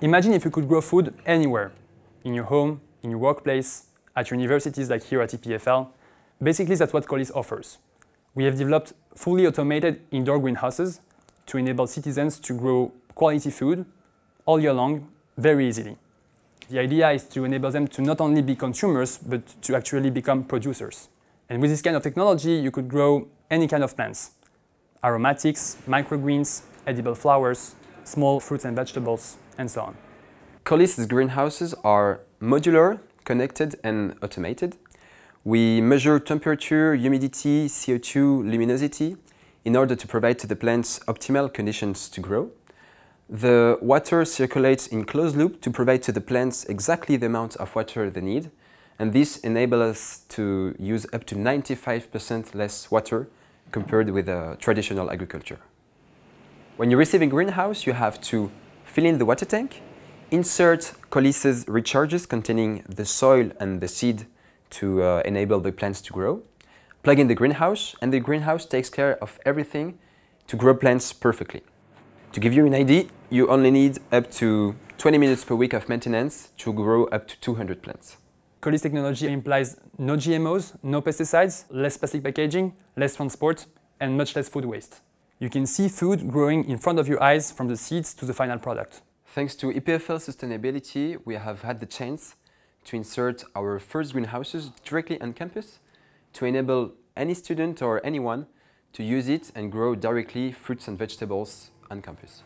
Imagine if you could grow food anywhere, in your home, in your workplace, at universities like here at EPFL. Basically, that's what Colis offers. We have developed fully automated indoor greenhouses to enable citizens to grow quality food all year long very easily. The idea is to enable them to not only be consumers, but to actually become producers. And with this kind of technology, you could grow any kind of plants. Aromatics, microgreens, edible flowers, small fruits and vegetables, and so on. Colis's greenhouses are modular, connected and automated. We measure temperature, humidity, CO2, luminosity in order to provide to the plants optimal conditions to grow. The water circulates in closed loop to provide to the plants exactly the amount of water they need and this enables us to use up to 95% less water compared with uh, traditional agriculture. When you're receiving greenhouse, you have to fill in the water tank, insert colises recharges containing the soil and the seed to uh, enable the plants to grow, plug in the greenhouse, and the greenhouse takes care of everything to grow plants perfectly. To give you an idea, you only need up to 20 minutes per week of maintenance to grow up to 200 plants. Colis technology implies no GMOs, no pesticides, less plastic packaging, less transport, and much less food waste. You can see food growing in front of your eyes from the seeds to the final product. Thanks to EPFL Sustainability, we have had the chance to insert our first greenhouses directly on campus to enable any student or anyone to use it and grow directly fruits and vegetables on campus.